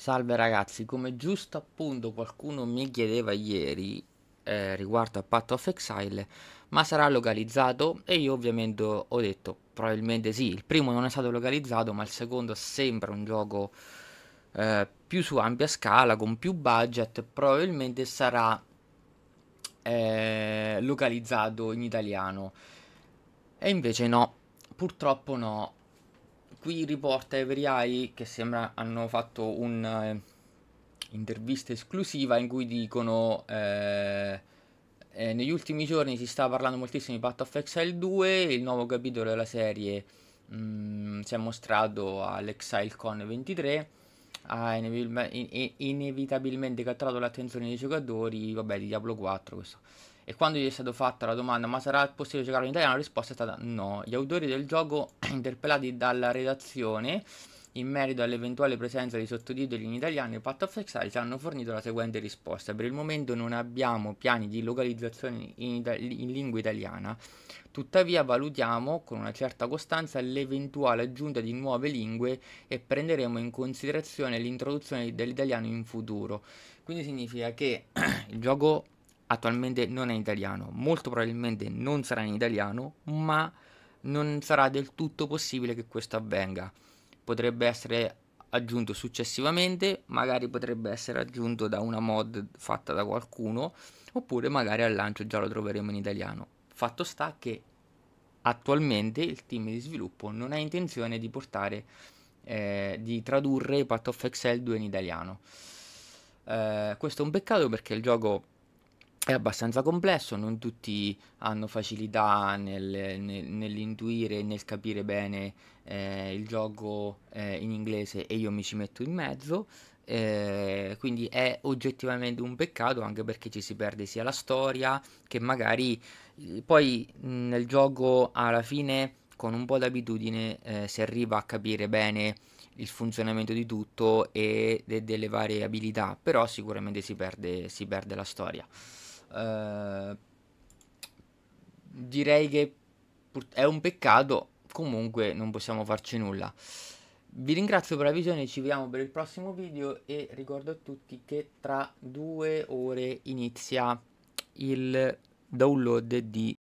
Salve ragazzi, come giusto appunto qualcuno mi chiedeva ieri eh, riguardo a Path of Exile, ma sarà localizzato? E io ovviamente ho detto probabilmente sì, il primo non è stato localizzato, ma il secondo sembra un gioco eh, più su ampia scala, con più budget, probabilmente sarà eh, localizzato in italiano. E invece no, purtroppo no, qui riporta Every Eye che sembra hanno fatto un'intervista eh, esclusiva in cui dicono eh, eh, negli ultimi giorni si sta parlando moltissimo di Path of Exile 2, il nuovo capitolo della serie mh, mm, si è mostrato all'Exile Con 23 ha inevitabilmente catturato l'attenzione dei giocatori vabbè di Diablo 4 questo e quando gli è stata fatta la domanda ma sarà possibile giocare in italiano, la risposta è stata no. Gli autori del gioco interpellati dalla redazione in merito all'eventuale presenza di sottotitoli in italiano e Path of Exiles hanno fornito la seguente risposta. Per il momento non abbiamo piani di localizzazione in, ita- in lingua italiana, tuttavia valutiamo con una certa costanza l'eventuale aggiunta di nuove lingue e prenderemo in considerazione l'introduzione dell'italiano in futuro. Quindi significa che il gioco attualmente non è in italiano, molto probabilmente non sarà in italiano, ma non sarà del tutto possibile che questo avvenga. Potrebbe essere aggiunto successivamente, magari potrebbe essere aggiunto da una mod fatta da qualcuno, oppure magari al lancio già lo troveremo in italiano. Fatto sta che attualmente il team di sviluppo non ha intenzione di portare eh, di tradurre Path of Excel 2 in italiano. Eh, questo è un peccato perché il gioco è abbastanza complesso, non tutti hanno facilità nel, nel, nell'intuire e nel capire bene eh, il gioco eh, in inglese e io mi ci metto in mezzo. Eh, quindi è oggettivamente un peccato anche perché ci si perde sia la storia che magari eh, poi nel gioco alla fine con un po' d'abitudine eh, si arriva a capire bene il funzionamento di tutto e de- delle varie abilità, però sicuramente si perde, si perde la storia. Eh, direi che è un peccato, comunque non possiamo farci nulla. Vi ringrazio per la visione, ci vediamo per il prossimo video e ricordo a tutti che tra due ore inizia il download di